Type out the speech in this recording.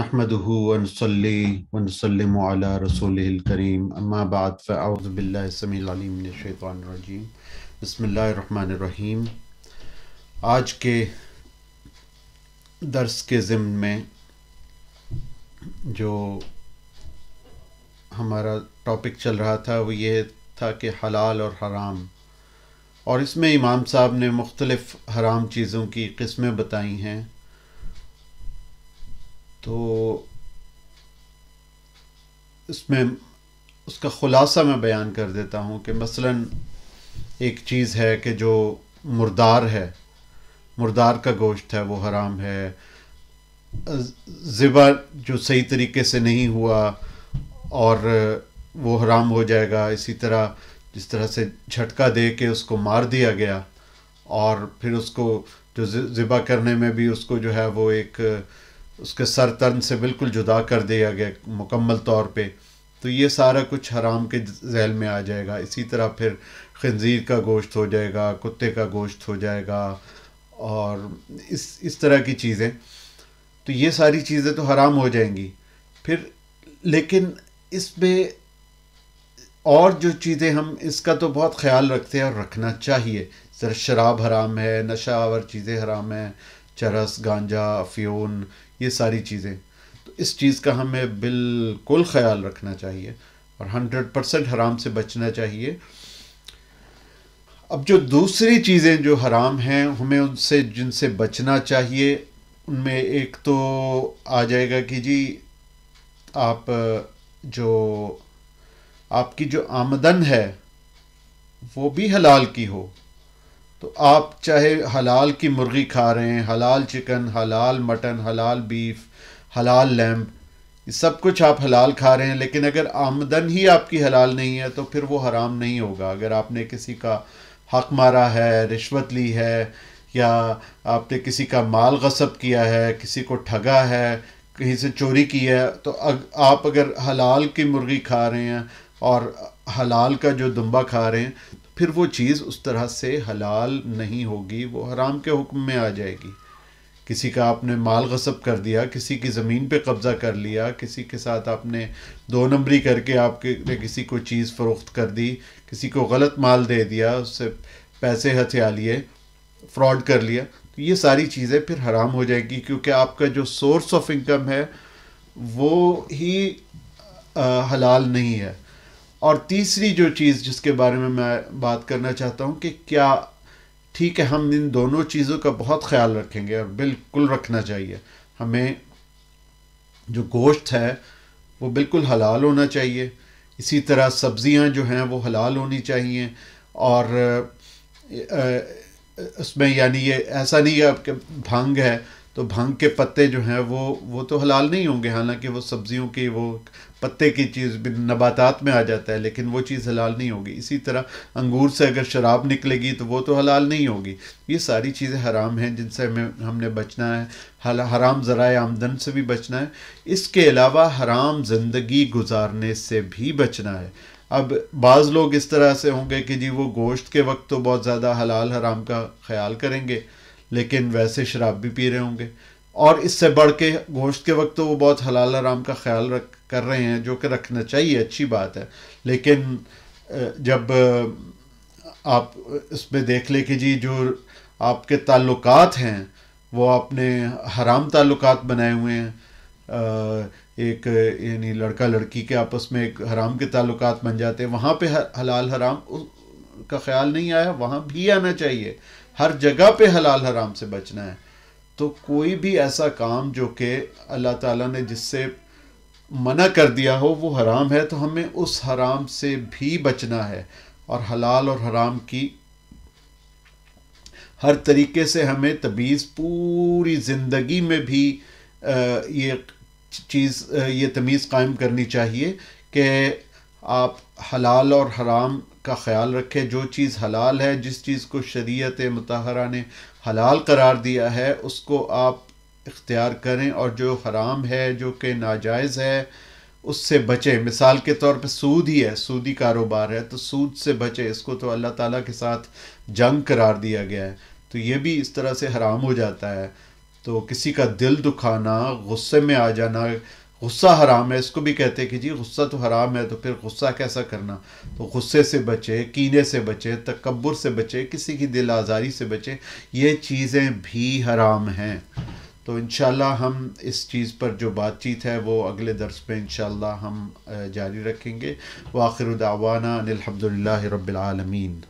नहमदहू वनसली वनसलम रसूलकरीम अम्मा बसमीम आज के दर्स के ज़िम्न में जो हमारा टॉपिक चल रहा था वो ये था कि हलाल और हराम और इसमें इमाम साहब ने मुख्तलफ़ हराम चीज़ों की किस्में बताई हैं तो इसमें उसका ख़ुलासा मैं बयान कर देता हूँ कि मसलन एक चीज़ है कि जो मुर्दार है मुर्दार का गोश्त है वो हराम है ज़िबा जो सही तरीके से नहीं हुआ और वो हराम हो जाएगा इसी तरह जिस तरह से झटका दे के उसको मार दिया गया और फिर उसको जो ज़िबा करने में भी उसको जो है वो एक उसके सर तन से बिल्कुल जुदा कर दिया गया मुकम्मल तौर पे तो ये सारा कुछ हराम के जहल में आ जाएगा इसी तरह फिर खंजीर का गोश्त हो जाएगा कुत्ते का गोश्त हो जाएगा और इस इस तरह की चीज़ें तो ये सारी चीज़ें तो हराम हो जाएंगी फिर लेकिन इसमें और जो चीज़ें हम इसका तो बहुत ख्याल रखते हैं और रखना चाहिए जरा शराब हराम है नशावर चीज़ें हराम हैं चरस गांजा अफ्यून ये सारी चीज़ें तो इस चीज़ का हमें बिल्कुल ख्याल रखना चाहिए और हंड्रेड परसेंट हराम से बचना चाहिए अब जो दूसरी चीज़ें जो हराम हैं हमें उनसे जिनसे बचना चाहिए उनमें एक तो आ जाएगा कि जी आप जो आपकी जो आमदन है वो भी हलाल की हो तो आप चाहे हलाल की मुर्गी खा रहे हैं हलाल चिकन हलाल मटन हलाल बीफ हलाल लैम्ब सब कुछ आप हलाल खा रहे हैं लेकिन अगर आमदन ही आपकी हलाल नहीं है तो फिर वो हराम नहीं होगा अगर आपने किसी का हक मारा है रिश्वत ली है या आपने किसी का माल गसब किया है किसी को ठगा है कहीं से चोरी की है तो अग, आप अगर हलाल की मुर्गी खा रहे हैं और हलाल का जो दुम्बा खा रहे हैं फिर वो चीज़ उस तरह से हलाल नहीं होगी वो हराम के हुक्म में आ जाएगी किसी का आपने माल गसब कर दिया किसी की ज़मीन पे कब्ज़ा कर लिया किसी के साथ आपने दो नंबरी करके आपके किसी को चीज़ फ़रोख्त कर दी किसी को गलत माल दे दिया उससे पैसे हथिया लिए फ्रॉड कर लिया तो ये सारी चीज़ें फिर हराम हो जाएगी क्योंकि आपका जो सोर्स ऑफ इनकम है वो ही आ, हलाल नहीं है और तीसरी जो चीज़ जिसके बारे में मैं बात करना चाहता हूँ कि क्या ठीक है हम इन दोनों चीज़ों का बहुत ख्याल रखेंगे और बिल्कुल रखना चाहिए हमें जो गोश्त है वो बिल्कुल हलाल होना चाहिए इसी तरह सब्ज़ियाँ जो हैं वो हलाल होनी चाहिए और उसमें यानी ये ऐसा नहीं है कि भांग है तो भांग के पत्ते जो हैं वो वो तो हलाल नहीं होंगे हालांकि वो सब्जियों के वो पत्ते की चीज़ भी नबातात में आ जाता है लेकिन वो चीज़ हलाल नहीं होगी इसी तरह अंगूर से अगर शराब निकलेगी तो वो तो हलाल नहीं होगी ये सारी चीज़ें हराम हैं जिनसे हमें हमने बचना है हराम ज़रा आमदन से भी बचना है इसके अलावा हराम ज़िंदगी गुजारने से भी बचना है अब बाज़ लोग इस तरह से होंगे कि जी वो गोश्त के वक्त तो बहुत ज़्यादा हलाल हराम का ख्याल करेंगे लेकिन वैसे शराब भी पी रहे होंगे और इससे बढ़ के गोश्त के वक्त तो वो बहुत हलाल आराम का ख्याल रख कर रहे हैं जो कि रखना चाहिए अच्छी बात है लेकिन जब आप इसमें देख ले कि जी जो आपके ताल्लुक हैं वो आपने हराम ताल्लुक बनाए हुए हैं एक यानी लड़का लड़की के आपस में एक हराम के ताल्लुक बन जाते हैं वहाँ पे हलाल हराम का ख्याल नहीं आया वहाँ भी आना चाहिए हर जगह पे हलाल हराम से बचना है तो कोई भी ऐसा काम जो कि अल्लाह ताला ने जिससे मना कर दिया हो वो हराम है तो हमें उस हराम से भी बचना है और हलाल और हराम की हर तरीके से हमें तबीज़ पूरी ज़िंदगी में भी ये चीज़ ये तमीज़ कायम करनी चाहिए कि आप हलाल और हराम का ख्याल रखे जो चीज़ हलाल है जिस चीज़ को शरीयत मतहरा ने हलाल करार दिया है उसको आप इख्तियार करें और जो हराम है जो कि नाजायज़ है उससे बचें मिसाल के तौर पे सूद ही है सूदी कारोबार है तो सूद से बचे इसको तो अल्लाह ताला के साथ जंग करार दिया गया है तो ये भी इस तरह से हराम हो जाता है तो किसी का दिल दुखाना गुस्से में आ जाना गुस्सा हराम है इसको भी कहते हैं कि जी गुस्सा तो हराम है तो फिर गुस्सा कैसा करना तो गुस्से से बचे कीने से बचे तकबर से बचे किसी की दिल आज़ारी से बचे ये चीज़ें भी हराम हैं तो इन हम इस चीज़ पर जो बातचीत है वो अगले दर्स में इन हम जारी रखेंगे व आखिर दावाना अनिलहमदिल्ला रबालमीन